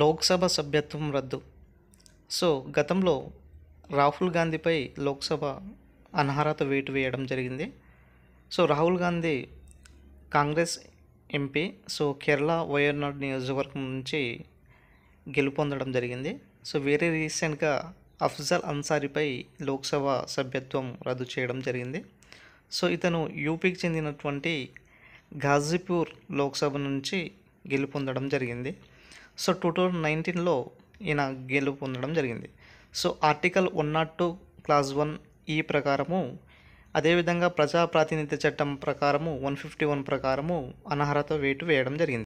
లోక్సభ సభ్యత్వం రద్దు సో గతంలో రాహుల్ గాంధీపై లోక్సభ అనర్హత వేటు వేయడం జరిగింది so Rahul Gandhi Congress MP so Kerala Wayanad నియోజకవర్గం నుంచి గెలుపొందడం జరిగింది సో వేరే రీసెంట్గా అఫ్జల్ అన్సారీపై లోక్సభ సభ్యత్వం రద్దు చేయడం జరిగింది సో ఇతను యూపీకి చెందినటువంటి ఘాజీపూర్ లోక్సభ నుంచి గెలుపొందడం జరిగింది సో టూ థౌజండ్ నైన్టీన్లో ఈయన గెలుపు పొందడం జరిగింది so article one not two clause one ఈ ప్రకారము అదేవిధంగా ప్రజాప్రాతినిధ్య చట్టం ప్రకారము వన్ ఫిఫ్టీ వన్ ప్రకారము అనర్హత వేటు వేయడం జరిగింది